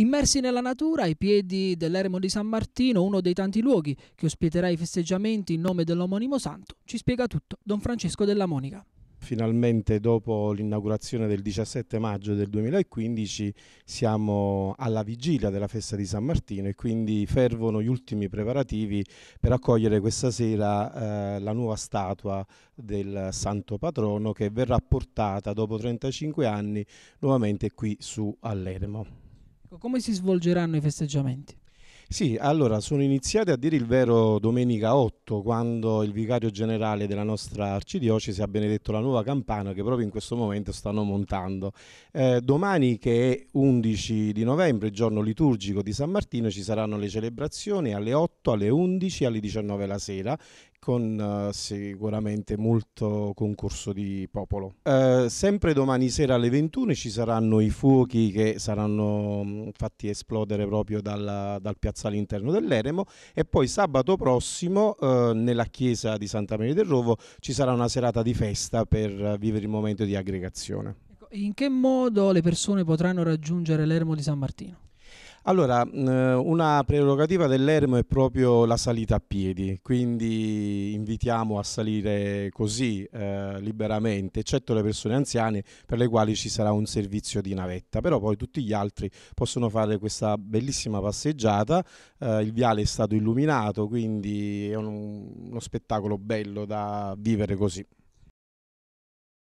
Immersi nella natura, ai piedi dell'Eremo di San Martino, uno dei tanti luoghi che ospiterà i festeggiamenti in nome dell'omonimo santo, ci spiega tutto Don Francesco della Monica. Finalmente dopo l'inaugurazione del 17 maggio del 2015 siamo alla vigilia della festa di San Martino e quindi fervono gli ultimi preparativi per accogliere questa sera eh, la nuova statua del Santo Patrono che verrà portata dopo 35 anni nuovamente qui su all'Eremo. Ecco, come si svolgeranno i festeggiamenti? Sì, allora sono iniziati a dire il vero domenica 8 quando il vicario generale della nostra arcidiocesi ha benedetto la nuova campana che proprio in questo momento stanno montando. Eh, domani che è 11 di novembre, giorno liturgico di San Martino, ci saranno le celebrazioni alle 8, alle 11, alle 19 la sera con uh, sicuramente molto concorso di popolo. Uh, sempre domani sera alle 21 ci saranno i fuochi che saranno mm, fatti esplodere proprio dal, dal piazzale interno dell'Eremo e poi sabato prossimo uh, nella chiesa di Santa Maria del Rovo ci sarà una serata di festa per vivere il momento di aggregazione. Ecco, in che modo le persone potranno raggiungere l'Eremo di San Martino? Allora, una prerogativa dell'eremo è proprio la salita a piedi, quindi invitiamo a salire così eh, liberamente, eccetto le persone anziane per le quali ci sarà un servizio di navetta, però poi tutti gli altri possono fare questa bellissima passeggiata, eh, il viale è stato illuminato, quindi è un, uno spettacolo bello da vivere così.